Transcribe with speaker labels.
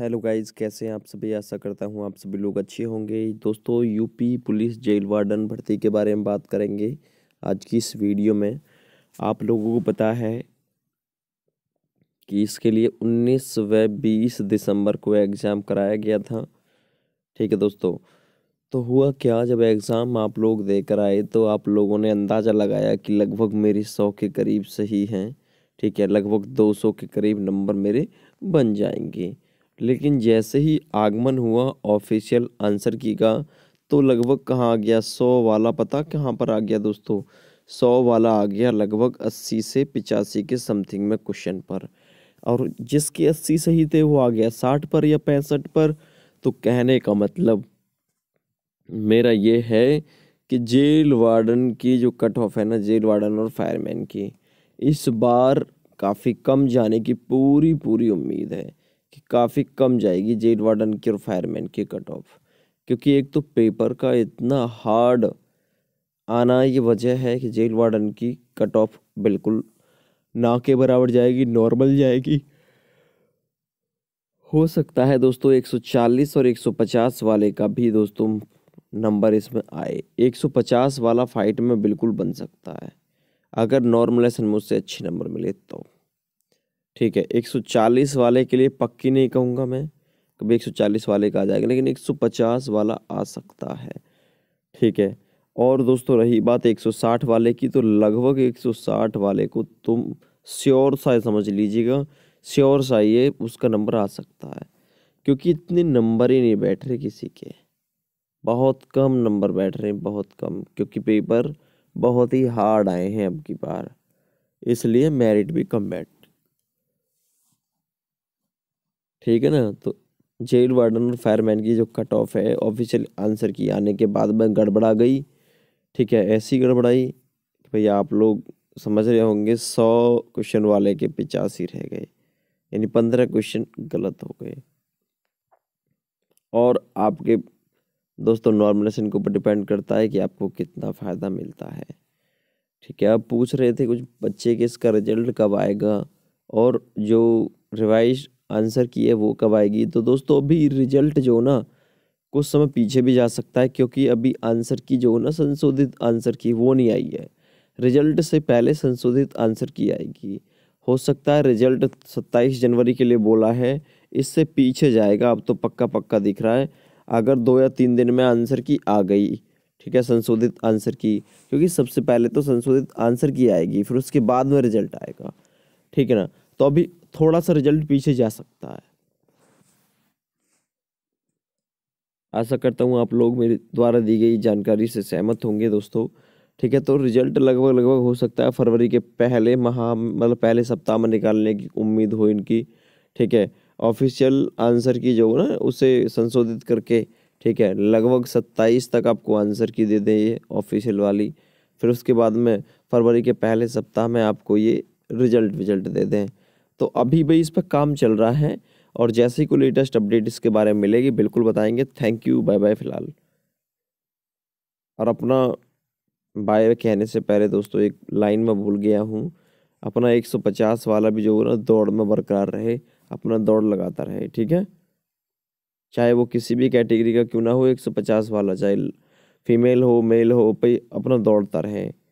Speaker 1: hello guys कैसे हैं आप सभी आशा करता हूं आप सभी लोग अच्छे होंगे दोस्तों यूपी पुलिस जेल वार्डन भर्ती के बारे में बात करेंगे आज की इस वीडियो में आप लोगों को पता है कि इसके लिए 19 व 20 दिसंबर को एग्ज़ाम कराया गया था ठीक है दोस्तों तो हुआ क्या जब एग्ज़ाम आप लोग देकर आए तो आप लोगों ने अंदाज़ा लगाया कि लगभग मेरे सौ के करीब सही हैं ठीक है लगभग दो के करीब नंबर मेरे बन जाएंगे लेकिन जैसे ही आगमन हुआ ऑफिशियल आंसर की का तो लगभग कहाँ आ गया सौ वाला पता कहाँ पर आ गया दोस्तों सौ वाला आ गया लगभग अस्सी से पिचासी के समथिंग में क्वेश्चन पर और जिसके अस्सी सही थे वो आ गया साठ पर या पैंसठ पर तो कहने का मतलब मेरा ये है कि जेल वार्डन की जो कट ऑफ है ना जेल वार्डन और फायरमैन की इस बार काफ़ी कम जाने की पूरी पूरी उम्मीद है कि काफ़ी कम जाएगी जेड वार्डन की और फायरमैन की कट ऑफ क्योंकि एक तो पेपर का इतना हार्ड आना ये वजह है कि जेल वार्डन की कट ऑफ बिल्कुल ना के बराबर जाएगी नॉर्मल जाएगी हो सकता है दोस्तों 140 और 150 वाले का भी दोस्तों नंबर इसमें आए 150 वाला फाइट में बिल्कुल बन सकता है अगर नॉर्मल मुझसे अच्छे नंबर मिले तो ठीक है 140 वाले के लिए पक्की नहीं कहूँगा मैं कभी 140 वाले का आ जाएगा लेकिन 150 वाला आ सकता है ठीक है और दोस्तों रही बात 160 वाले की तो लगभग 160 वाले को तुम श्योर सा समझ लीजिएगा श्योर सा ये उसका नंबर आ सकता है क्योंकि इतने नंबर ही नहीं बैठ रहे किसी के बहुत कम नंबर बैठ रहे हैं बहुत कम क्योंकि पेपर बहुत ही हार्ड आए हैं अब की बार इसलिए मेरिट भी कम बैठ ठीक है ना तो जेल वार्डन और फायरमैन की जो कट ऑफ है ऑफिशियल आंसर की आने के बाद में गड़बड़ा गई ठीक है ऐसी गड़बड़ाई कि भैया आप लोग समझ रहे होंगे सौ क्वेश्चन वाले के पिचासी रह गए यानी पंद्रह क्वेश्चन गलत हो गए और आपके दोस्तों नॉर्मलेशन के ऊपर डिपेंड करता है कि आपको कितना फ़ायदा मिलता है ठीक है आप पूछ रहे थे कुछ बच्चे के इसका रिजल्ट कब आएगा और जो रिवाइज आंसर की है वो कब आएगी तो दोस्तों अभी रिजल्ट जो ना कुछ समय पीछे भी जा सकता है क्योंकि अभी आंसर की जो ना संशोधित आंसर की वो नहीं आई है रिजल्ट से पहले संशोधित आंसर की आएगी हो सकता है रिजल्ट 27 जनवरी के लिए बोला है इससे पीछे जाएगा अब तो पक्का पक्का दिख रहा है अगर दो या तीन दिन में आंसर की आ गई ठीक है संशोधित आंसर की क्योंकि सबसे पहले तो संशोधित आंसर की आएगी फिर उसके बाद में रिजल्ट आएगा ठीक है ना तो अभी थोड़ा सा रिजल्ट पीछे जा सकता है आशा करता हूँ आप लोग मेरे द्वारा दी गई जानकारी से सहमत होंगे दोस्तों ठीक है तो रिजल्ट लगभग लगभग हो सकता है फरवरी के पहले माह मतलब पहले सप्ताह में निकालने की उम्मीद हो इनकी ठीक है ऑफिशियल आंसर की जो ना उसे संशोधित करके ठीक है लगभग सत्ताईस तक आपको आंसर की दे दें ये ऑफिशियल वाली फिर उसके बाद में फरवरी के पहले सप्ताह में आपको ये रिजल्ट विजल्ट दे दें तो अभी भी इस पर काम चल रहा है और जैसे ही कोई लेटेस्ट अपडेट इसके बारे में मिलेगी बिल्कुल बताएंगे थैंक यू बाय बाय फ़िलहाल और अपना बाय कहने से पहले दोस्तों एक लाइन में भूल गया हूँ अपना 150 वाला भी जो ना दौड़ में बरकरार रहे अपना दौड़ लगाता रहे ठीक है चाहे वो किसी भी कैटेगरी का क्यों ना हो 150 वाला चाहे फीमेल हो मेल हो पे अपना दौड़ता रहे